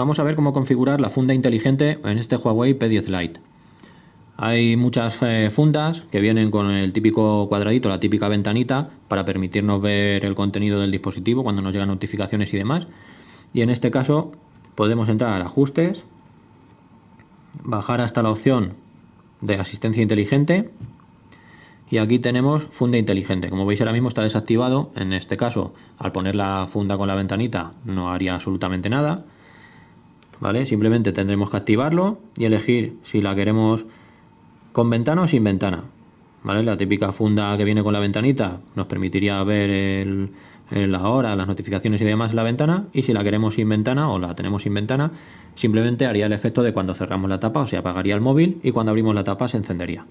Vamos a ver cómo configurar la funda inteligente en este Huawei P10 Lite. Hay muchas eh, fundas que vienen con el típico cuadradito, la típica ventanita, para permitirnos ver el contenido del dispositivo cuando nos llegan notificaciones y demás. Y en este caso podemos entrar a ajustes, bajar hasta la opción de asistencia inteligente y aquí tenemos funda inteligente. Como veis ahora mismo está desactivado, en este caso al poner la funda con la ventanita no haría absolutamente nada. ¿vale? Simplemente tendremos que activarlo y elegir si la queremos con ventana o sin ventana, ¿vale? La típica funda que viene con la ventanita nos permitiría ver el, eh, horas, la hora, las notificaciones y demás en la ventana y si la queremos sin ventana o la tenemos sin ventana, simplemente haría el efecto de cuando cerramos la tapa, o se apagaría el móvil y cuando abrimos la tapa se encendería.